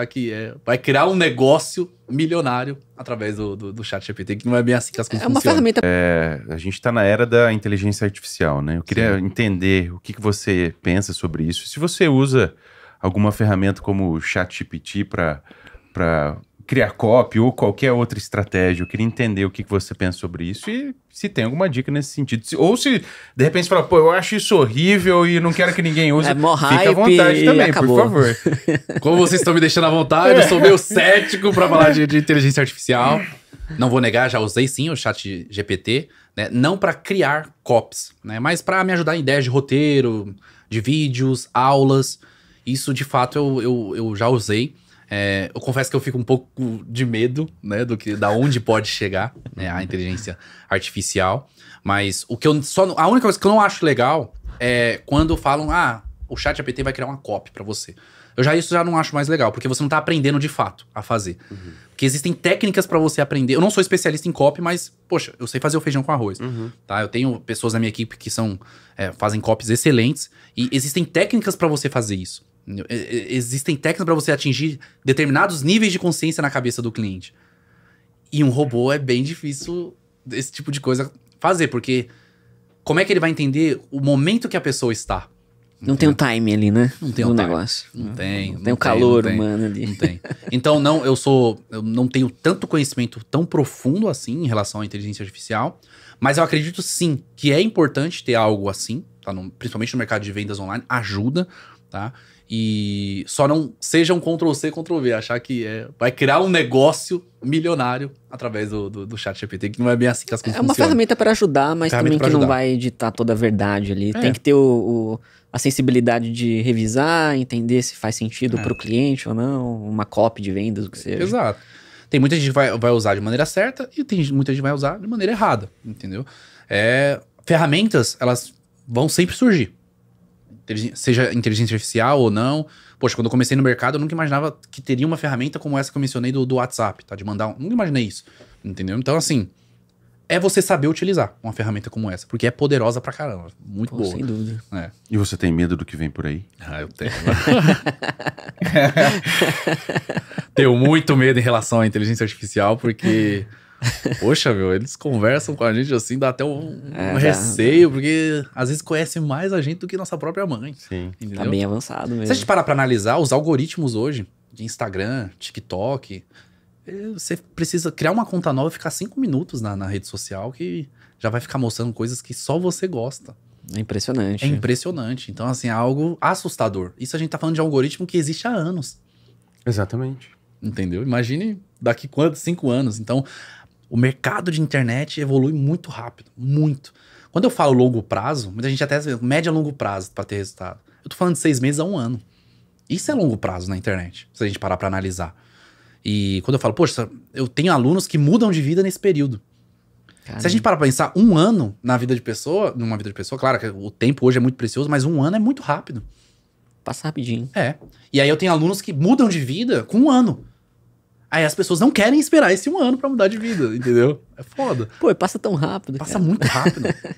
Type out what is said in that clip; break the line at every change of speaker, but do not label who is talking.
achar que é, vai criar um negócio milionário através do, do, do chat GPT, que não é bem assim que as coisas É uma funcionam. ferramenta. É, a gente está na era da inteligência artificial, né? Eu queria Sim. entender o que, que você pensa sobre isso. Se você usa alguma ferramenta como o ChatGPT para criar copy ou qualquer outra estratégia. Eu queria entender o que você pensa sobre isso e se tem alguma dica nesse sentido. Ou se, de repente, você fala, pô, eu acho isso horrível e não quero que ninguém use. É, Fica à vontade também, acabou. por favor. Como vocês estão me deixando à vontade, eu é. sou meio cético para falar de, de inteligência artificial. Não vou negar, já usei sim o chat GPT, né? não para criar copies, né? mas para me ajudar em ideias de roteiro, de vídeos, aulas. Isso, de fato, eu, eu, eu já usei. É, eu confesso que eu fico um pouco de medo, né, do que, da onde pode chegar né, a inteligência artificial. Mas o que eu só, a única coisa que eu não acho legal é quando falam, ah, o chat APT vai criar uma copy para você. Eu já isso já não acho mais legal, porque você não tá aprendendo de fato a fazer. Uhum. Porque existem técnicas para você aprender. Eu não sou especialista em copy, mas, poxa, eu sei fazer o feijão com arroz. Uhum. Tá? Eu tenho pessoas na minha equipe que são é, fazem copies excelentes. E existem técnicas para você fazer isso. Existem técnicas para você atingir determinados níveis de consciência na cabeça do cliente. E um robô é bem difícil esse tipo de coisa fazer, porque como é que ele vai entender o momento que a pessoa está? Não, tem o um time ali, né? Não tem o um negócio. Não tem. Não, tem o calor tem, humano ali. Não tem. Então, não, eu sou. Eu não tenho tanto conhecimento tão profundo assim em relação à inteligência artificial. Mas eu acredito sim que é importante ter algo assim, tá no, principalmente no mercado de vendas online, ajuda tá? E só não seja um Ctrl-C, Ctrl-V, achar que é, vai criar um negócio milionário através do, do, do chat GPT, que não é bem assim que as coisas É uma funcionam. ferramenta para ajudar, mas também que ajudar. não vai editar toda a verdade ali. É. Tem que ter o, o, a sensibilidade de revisar, entender se faz sentido é. para o cliente ou não, uma cópia de vendas, o que seja. Exato. Tem muita gente que vai, vai usar de maneira certa e tem muita gente que vai usar de maneira errada, entendeu? É, ferramentas, elas vão sempre surgir seja inteligência artificial ou não. Poxa, quando eu comecei no mercado, eu nunca imaginava que teria uma ferramenta como essa que eu mencionei do, do WhatsApp, tá? De mandar. nunca imaginei isso. Entendeu? Então, assim. É você saber utilizar uma ferramenta como essa, porque é poderosa pra caramba. Muito Pô, boa. Sem dúvida. É. E você tem medo do que vem por aí? Ah, eu tenho. Né? tenho muito medo em relação à inteligência artificial, porque Poxa, meu, eles conversam com a gente assim, dá até um, é, um receio, porque às vezes conhecem mais a gente do que nossa própria mãe. Sim. Tá tá entendeu? Tá bem avançado mesmo. Se a gente parar pra analisar, os algoritmos hoje, de Instagram, TikTok, é, você precisa criar uma conta nova e ficar cinco minutos na, na rede social que já vai ficar mostrando coisas que só você gosta. É impressionante. É impressionante. Então, assim, é algo assustador. Isso a gente tá falando de algoritmo que existe há anos. Exatamente. Entendeu? Imagine daqui quantos? Cinco anos. Então, o mercado de internet evolui muito rápido, muito. Quando eu falo longo prazo, muita gente até média a longo prazo para ter resultado. Eu tô falando de seis meses a um ano. Isso é longo prazo na internet, se a gente parar para analisar. E quando eu falo, poxa, eu tenho alunos que mudam de vida nesse período. Caramba. Se a gente parar para pensar um ano na vida de pessoa, numa vida de pessoa, claro que o tempo hoje é muito precioso, mas um ano é muito rápido. Passa rapidinho. É. E aí eu tenho alunos que mudam de vida com um ano. Aí as pessoas não querem esperar esse um ano para mudar de vida, entendeu? É foda. Pô, passa tão rápido. Passa cara. muito rápido.